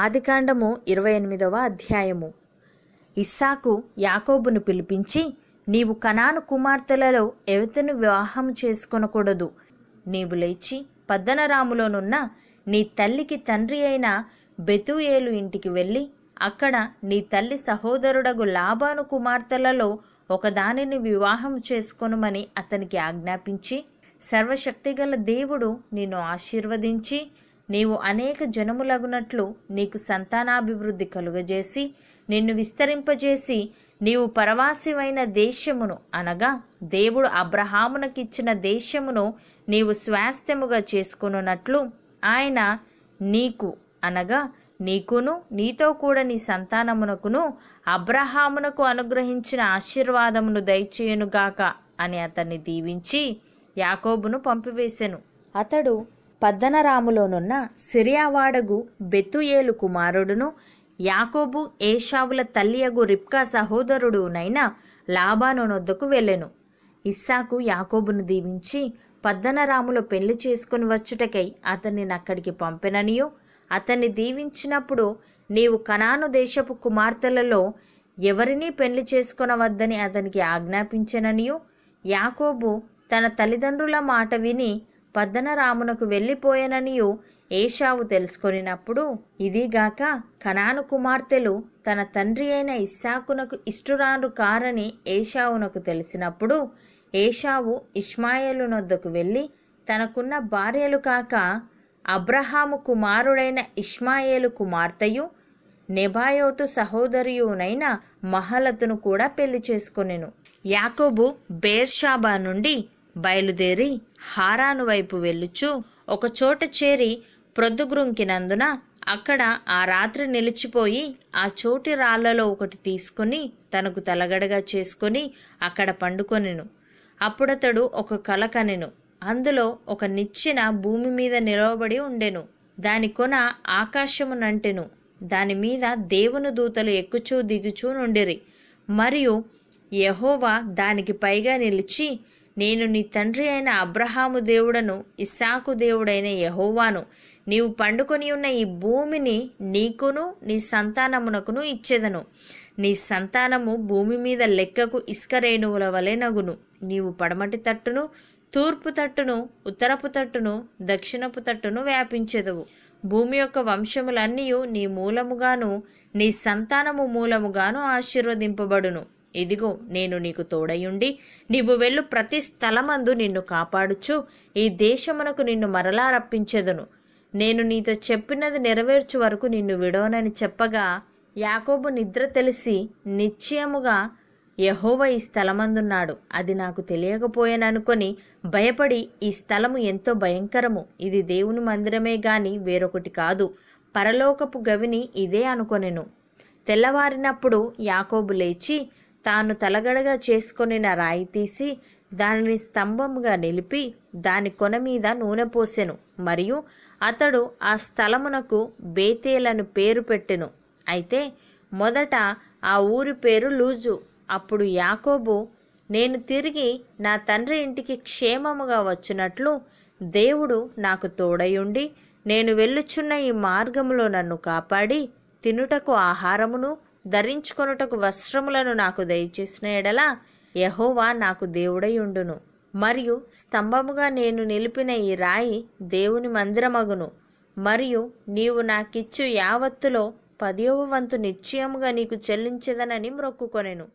ఆదికాండము ఇరవై ఎనిమిదవ అధ్యాయము ఇస్సాకు యాకోబును పిలిపించి నీవు కనాను కుమార్తెలలో ఎవతను వివాహం చేసుకొనకూడదు నీవు లేచి పద్దనరాములోనున్న నీ తల్లికి తండ్రి అయిన బెతుయేలు ఇంటికి వెళ్ళి అక్కడ నీ తల్లి సహోదరుడగు లాభాను కుమార్తెలలో ఒకదానిని వివాహం చేసుకొనుమని అతనికి ఆజ్ఞాపించి సర్వశక్తిగల దేవుడు నిన్ను ఆశీర్వదించి నీవు అనేక జనములగునట్లు నీకు సంతానాభివృద్ధి కలుగజేసి నిన్ను విస్తరింపజేసి నీవు పరవాసివైన దేశమును అనగా దేవుడు అబ్రహామునకిచ్చిన దేశమును నీవు స్వాస్థ్యముగా చేసుకున్నట్లు ఆయన నీకు అనగా నీకును నీతో కూడా నీ సంతానమునకును అబ్రహామునకు అనుగ్రహించిన ఆశీర్వాదమును దయచేయునుగాక అని అతన్ని దీవించి యాకోబును పంపివేశాను అతడు పద్దనరాములోనున్న సిరియావాడగు బెత్తుయేలు కుమారుడును యాకోబు ఏషావుల తల్లియగు రిప్కా సహోదరుడునైన లాబాను నొద్దకు వెళ్ళెను ఇస్సాకు యాకోబును దీవించి పద్దనరాములో పెళ్లి చేసుకుని వచ్చుటకై అతన్ని అక్కడికి పంపిననియు అతన్ని దీవించినప్పుడు నీవు కనాను దేశపు కుమార్తెలలో ఎవరినీ పెళ్లి చేసుకునవద్దని అతనికి ఆజ్ఞాపించననియు యాకోబు తన తల్లిదండ్రుల మాట విని పద్దనరామునకు వెళ్ళిపోయాననియు ఏషావు తెలుసుకొనినప్పుడు ఇదిగాక కనాను కుమార్తెలు తన తండ్రి అయిన ఇస్సాకునకు ఇష్టురాను కారని ఏషావునకు తెలిసినప్పుడు ఏషావు ఇష్మాయేలు నొద్దకు వెళ్ళి తనకున్న భార్యలు కాక అబ్రహాము కుమారుడైన ఇష్మాయేలు కుమార్తెయు నెబాయోతు సహోదరియునైన మహలతును కూడా పెళ్లి చేసుకొనెను యాకోబు బేర్షాబా నుండి బయలుదేరి హారాను వైపు ఒక ఒకచోట చేరి ప్రొద్దుగ్రుంకినందున అక్కడ ఆ రాత్రి నిలిచిపోయి ఆ చోటి రాళ్లలో ఒకటి తీసుకుని తనకు తలగడగా చేసుకుని అక్కడ పండుకొనెను అప్పుడతడు ఒక కల కనెను అందులో ఒక నిచ్చిన భూమి మీద నిలవబడి ఉండెను దాని కొన ఆకాశము నంటెను దానిమీద దేవుని దూతలు ఎక్కుచూ దిగుచూ నుండిరి మరియు యహోవా దానికి పైగా నిలిచి నేను నీ తండ్రి అయిన అబ్రహాము దేవుడను ఇస్సాకు దేవుడైన యహోవాను నీవు పండుకొని ఉన్న ఈ భూమిని నీకును నీ సంతానమునకును ఇచ్చేదను నీ సంతానము భూమి మీద లెక్కకు ఇసుక రేణువుల వలె నగును నీవు పడమటి తట్టును తూర్పు తట్టును ఉత్తరపు తట్టును దక్షిణపు తట్టును వ్యాపించెదవు భూమి యొక్క వంశములన్నీ నీ మూలముగాను నీ సంతానము మూలముగాను ఆశీర్వదింపబడును ఇదిగో నేను నీకు తోడయుండి నీవు వెళ్ళు ప్రతి స్థలమందు నిన్ను కాపాడుచు ఈ దేశమునకు నిన్ను మరలా రప్పించెదను నేను నీతో చెప్పినది నెరవేర్చు వరకు నిన్ను విడవనని చెప్పగా యాకోబు నిద్ర తెలిసి నిశ్చయముగా యహోవ ఈ స్థలమందున్నాడు అది నాకు తెలియకపోయాననుకొని భయపడి ఈ స్థలము ఎంతో భయంకరము ఇది దేవుని మందిరమే గాని వేరొకటి కాదు పరలోకపు గవిని ఇదే అనుకొనెను తెల్లవారినప్పుడు యాకోబు లేచి తాను తలగడగా చేసుకొనిన రాయి తీసి దానిని స్తంభముగా నిలిపి దాని కొన మీద నూనె పోసెను మరియు అతడు ఆ స్థలమునకు బేతేలను పేరు పెట్టెను అయితే మొదట ఆ ఊరి పేరు లూజు అప్పుడు యాకోబు నేను తిరిగి నా తండ్రి ఇంటికి క్షేమముగా వచ్చినట్లు దేవుడు నాకు తోడయుండి నేను వెళ్ళుచున్న ఈ మార్గములో నన్ను కాపాడి తినుటకు ఆహారమును ధరించుకొనుటకు వస్త్రములను నాకు దయచేసిన ఎడల యహోవా నాకు దేవుడై ఉండును మరియు స్తంభముగా నేను నిలిపిన ఈ రాయి దేవుని మందిరమగును మరియు నీవు నాకిచ్చు యావత్తులో పదియవ వంతు నిశ్చయముగా నీకు చెల్లించదనని మ్రొక్కుకొనెను